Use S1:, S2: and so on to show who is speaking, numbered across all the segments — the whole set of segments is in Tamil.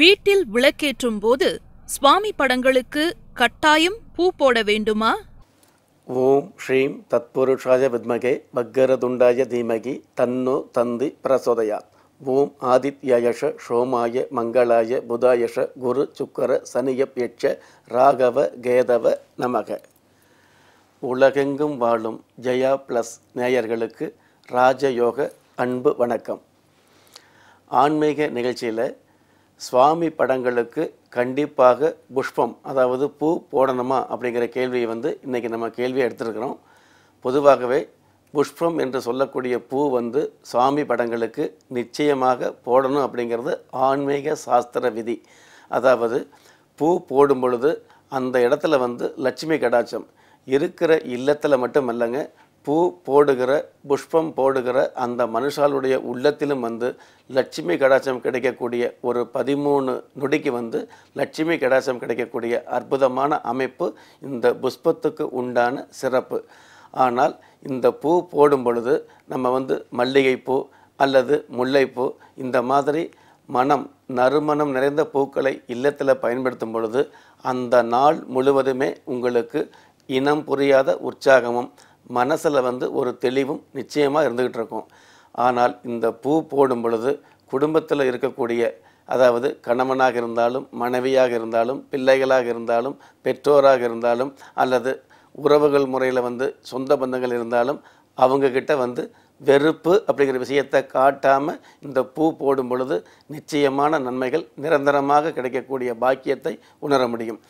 S1: வீட்டில் விளக்கேற்றும் போது சுவாமி படங்களுக்கு கட்டாயம் பூ போட வேண்டுமா ஓம் ஸ்ரீம் தத்புருஷாய வித்மகே பக்கரதுண்டாய தீமகி தன்னோ தந்தி பிரசோதயா ஓம் ஆதித்யயஷ சோமாய மங்களாய புதாயஷ குரு சுக்கர சனியப் யட்ச ராகவ கேதவ நமக உலகெங்கும் வாழும் ஜெயா ப்ளஸ் நேயர்களுக்கு ராஜயோக அன்பு வணக்கம் ஆன்மீக நிகழ்ச்சியில் சுவாமி படங்களுக்கு கண்டிப்பாக புஷ்பம் அதாவது பூ போடணுமா அப்படிங்கிற கேள்வியை வந்து இன்றைக்கி நம்ம கேள்வியை எடுத்துருக்கிறோம் பொதுவாகவே புஷ்பம் என்று சொல்லக்கூடிய பூ வந்து சுவாமி படங்களுக்கு நிச்சயமாக போடணும் அப்படிங்கிறது ஆன்மீக சாஸ்திர விதி அதாவது பூ போடும் பொழுது அந்த இடத்துல வந்து லட்சுமி கடாட்சம் இருக்கிற இல்லத்தில் மட்டும் இல்லைங்க பூ போடுகிற புஷ்பம் போடுகிற அந்த மனுஷாலுடைய உள்ளத்திலும் வந்து லட்சுமி கடாட்சம் கிடைக்கக்கூடிய ஒரு பதிமூணு நொடிக்கு வந்து லட்சுமி கடாட்சம் கிடைக்கக்கூடிய அற்புதமான அமைப்பு இந்த புஷ்பத்துக்கு உண்டான சிறப்பு ஆனால் இந்த பூ போடும் பொழுது நம்ம வந்து மல்லிகைப்பூ அல்லது முல்லைப்பூ இந்த மாதிரி மனம் நறுமணம் நிறைந்த பூக்களை இல்லத்தில் பயன்படுத்தும் பொழுது அந்த நாள் முழுவதுமே உங்களுக்கு இனம் புரியாத உற்சாகமும் மனசில் வந்து ஒரு தெளிவும் நிச்சயமாக இருந்துக்கிட்டு இருக்கும் ஆனால் இந்த பூ போடும் பொழுது குடும்பத்தில் இருக்கக்கூடிய அதாவது கணவனாக இருந்தாலும் மனைவியாக இருந்தாலும் பிள்ளைகளாக இருந்தாலும் பெற்றோராக இருந்தாலும் அல்லது உறவுகள் முறையில் வந்து சொந்த பந்தங்கள் இருந்தாலும் அவங்கக்கிட்ட வந்து வெறுப்பு அப்படிங்கிற விஷயத்தை காட்டாமல் இந்த பூ போடும் பொழுது நிச்சயமான நன்மைகள் நிரந்தரமாக கிடைக்கக்கூடிய பாக்கியத்தை உணர முடியும்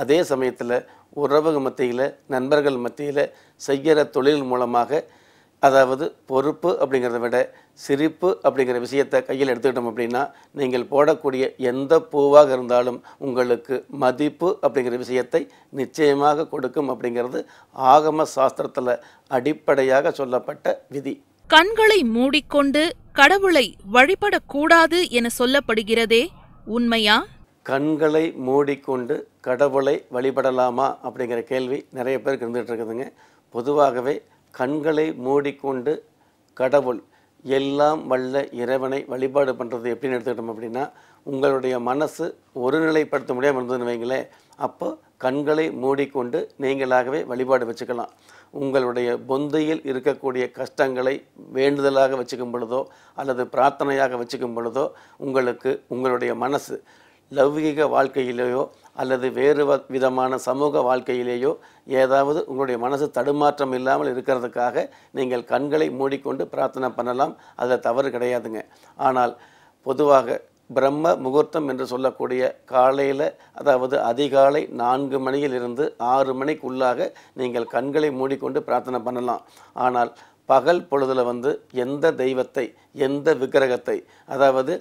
S1: அதே சமயத்தில் உறவுகள் மத்தியில் நண்பர்கள் மத்தியில் செய்கிற தொழில் மூலமாக அதாவது பொறுப்பு அப்படிங்கிறத விட சிரிப்பு அப்படிங்கிற விஷயத்தை கையில் எடுத்துக்கிட்டோம் அப்படின்னா நீங்கள் போடக்கூடிய எந்த பூவாக இருந்தாலும் உங்களுக்கு மதிப்பு அப்படிங்கிற விஷயத்தை நிச்சயமாக கொடுக்கும் அப்படிங்கிறது ஆகம சாஸ்திரத்தில் அடிப்படையாக சொல்லப்பட்ட விதி கண்களை மூடிக்கொண்டு கடவுளை வழிபடக்கூடாது என சொல்லப்படுகிறதே உண்மையா கண்களை மூடிக்கொண்டு கடவுளை வழிபடலாமா அப்படிங்கிற கேள்வி நிறைய பேருக்கு இருந்துகிட்டு இருக்குதுங்க பொதுவாகவே கண்களை மூடிக்கொண்டு கடவுள் எல்லாம் வல்ல இறைவனை வழிபாடு பண்ணுறது எப்படின்னு எடுத்துக்கிட்டோம் அப்படின்னா உங்களுடைய மனசு ஒருநிலைப்படுத்த முடியாமல் இருந்ததுன்னு வைங்களேன் அப்போ கண்களை மூடிக்கொண்டு நீங்களாகவே வழிபாடு வச்சுக்கலாம் உங்களுடைய பொந்தையில் இருக்கக்கூடிய கஷ்டங்களை வேண்டுதலாக வச்சுக்கும் பொழுதோ அல்லது பிரார்த்தனையாக வச்சுக்கும் பொழுதோ உங்களுக்கு உங்களுடைய மனசு லௌகிக வாழ்க்கையிலேயோ அல்லது வேறு விதமான சமூக வாழ்க்கையிலேயோ ஏதாவது உங்களுடைய மனசு தடுமாற்றம் இல்லாமல் இருக்கிறதுக்காக நீங்கள் கண்களை மூடிக்கொண்டு பிரார்த்தனை பண்ணலாம் அதில் தவறு கிடையாதுங்க ஆனால் பொதுவாக பிரம்ம முகூர்த்தம் என்று சொல்லக்கூடிய காலையில் அதாவது அதிகாலை நான்கு மணியிலிருந்து ஆறு மணிக்குள்ளாக நீங்கள் கண்களை மூடிக்கொண்டு பிரார்த்தனை பண்ணலாம் ஆனால் பகல் பொழுதில் வந்து எந்த தெய்வத்தை எந்த விக்கிரகத்தை அதாவது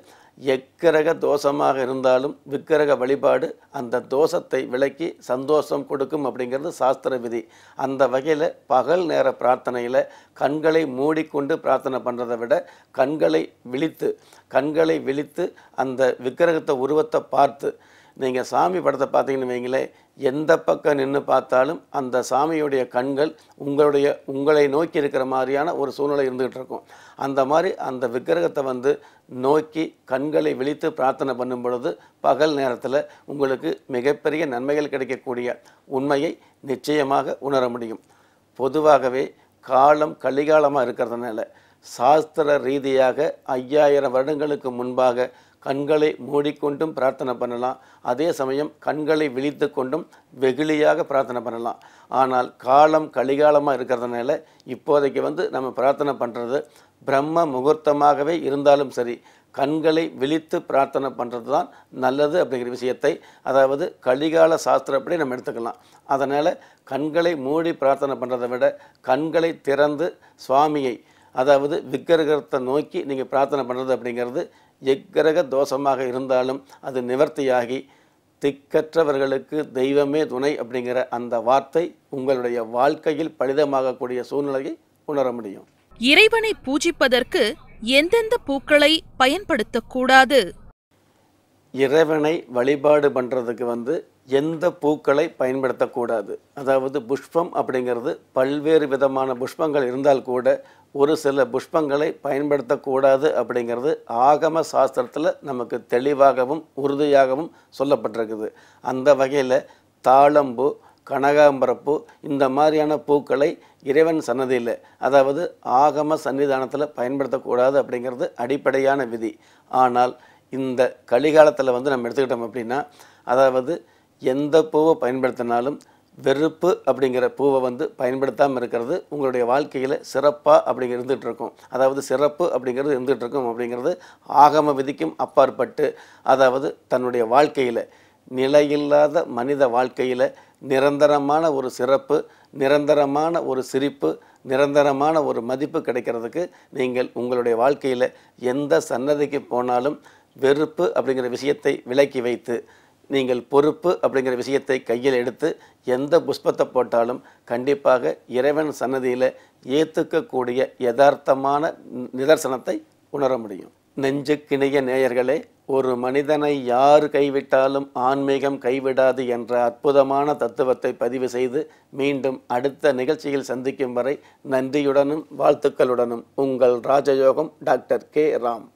S1: எக்கிரக தோஷமாக இருந்தாலும் விக்கிரக வழிபாடு அந்த தோஷத்தை விலக்கி சந்தோஷம் கொடுக்கும் அப்படிங்கிறது சாஸ்திர விதி அந்த வகையில் பகல் நேர பிரார்த்தனையில் கண்களை மூடிக்கொண்டு பிரார்த்தனை பண்ணுறதை விட கண்களை விழித்து கண்களை விழித்து அந்த விக்கிரகத்தை உருவத்தை பார்த்து நீங்கள் சாமி படத்தை பார்த்தீங்கன்னு வைங்களேன் எந்த பக்கம் நின்று பார்த்தாலும் அந்த சாமியுடைய கண்கள் உங்களுடைய உங்களை நோக்கி இருக்கிற மாதிரியான ஒரு சூழ்நிலை இருந்துகிட்டு இருக்கும் அந்த மாதிரி அந்த விக்கிரகத்தை வந்து நோக்கி கண்களை விழித்து பிரார்த்தனை பண்ணும் பொழுது பகல் நேரத்தில் உங்களுக்கு மிகப்பெரிய நன்மைகள் கிடைக்கக்கூடிய உண்மையை நிச்சயமாக உணர முடியும் பொதுவாகவே காலம் கலிகாலமாக இருக்கிறதுனால சாஸ்திர ரீதியாக ஐயாயிரம் வருடங்களுக்கு முன்பாக கண்களை மூடிக்கொண்டும் பிரார்த்தனை பண்ணலாம் அதே சமயம் கண்களை விழித்து கொண்டும் வெகுளியாக பிரார்த்தனை பண்ணலாம் ஆனால் காலம் கலிகாலமாக இருக்கிறதுனால இப்போதைக்கு வந்து நம்ம பிரார்த்தனை பண்ணுறது பிரம்ம முகூர்த்தமாகவே இருந்தாலும் சரி கண்களை விழித்து பிரார்த்தனை பண்ணுறது தான் நல்லது அப்படிங்கிற விஷயத்தை அதாவது கலிகால சாஸ்திரப்படி நம்ம எடுத்துக்கலாம் அதனால் கண்களை மூடி பிரார்த்தனை பண்ணுறதை விட கண்களை திறந்து சுவாமியை அதாவது விக்கிரகத்தை நோக்கி நீங்கள் பிரார்த்தனை பண்ணுறது அப்படிங்கிறது எக்கிரக தோஷமாக இருந்தாலும் அது நிவர்த்தியாகி திக்கற்றவர்களுக்கு தெய்வமே துணை அப்படிங்கிற அந்த வார்த்தை உங்களுடைய வாழ்க்கையில் பலிதமாகக்கூடிய சூழ்நிலையை உணர முடியும் இறைவனை பூஜிப்பதற்கு எந்தெந்த பூக்களை பயன்படுத்தக்கூடாது இறைவனை வழிபாடு பண்ணுறதுக்கு வந்து எந்த பூக்களை பயன்படுத்தக்கூடாது அதாவது புஷ்பம் அப்படிங்கிறது பல்வேறு விதமான புஷ்பங்கள் இருந்தால் கூட ஒரு சில புஷ்பங்களை பயன்படுத்தக்கூடாது அப்படிங்கிறது ஆகம சாஸ்திரத்தில் நமக்கு தெளிவாகவும் உறுதியாகவும் சொல்லப்பட்டிருக்குது அந்த வகையில் தாளம்பு கனகாம்பரப்பூ இந்த மாதிரியான பூக்களை இறைவன் சன்னதியில் அதாவது ஆகம சன்னிதானத்தில் பயன்படுத்தக்கூடாது அப்படிங்கிறது அடிப்படையான விதி ஆனால் இந்த கலிகாலத்தில் வந்து நம்ம எடுத்துக்கிட்டோம் அப்படின்னா அதாவது எந்த பூவை பயன்படுத்தினாலும் வெறுப்பு அப்படிங்கிற பூவை வந்து பயன்படுத்தாமல் இருக்கிறது உங்களுடைய வாழ்க்கையில் சிறப்பாக அப்படிங்கிறது இருந்துகிட்டு இருக்கும் அதாவது சிறப்பு அப்படிங்கிறது இருந்துகிட்டு இருக்கும் அப்படிங்கிறது ஆகம விதிக்கும் அப்பாற்பட்டு அதாவது தன்னுடைய வாழ்க்கையில் நிலையில்லாத மனித வாழ்க்கையில் நிரந்தரமான ஒரு சிறப்பு நிரந்தரமான ஒரு சிரிப்பு நிரந்தரமான ஒரு மதிப்பு கிடைக்கிறதுக்கு நீங்கள் உங்களுடைய வாழ்க்கையில் எந்த சன்னதிக்கு போனாலும் வெறுப்பு அப்படிங்கிற விஷயத்தை விலக்கி வைத்து நீங்கள் பொறுப்பு அப்படிங்கிற விஷயத்தை கையில் எடுத்து எந்த புஷ்பத்தை போட்டாலும் கண்டிப்பாக இறைவன் சன்னதியில் ஏற்றுக்கக்கூடிய யதார்த்தமான நிதர்சனத்தை உணர முடியும் நெஞ்சுக்கிணைய நேயர்களே ஒரு மனிதனை யார் கைவிட்டாலும் ஆன்மீகம் கைவிடாது என்ற அற்புதமான தத்துவத்தை பதிவு செய்து மீண்டும் அடுத்த நிகழ்ச்சியில் சந்திக்கும் வரை நன்றியுடனும் வாழ்த்துக்களுடனும் உங்கள் ராஜயோகம் டாக்டர் கே ராம்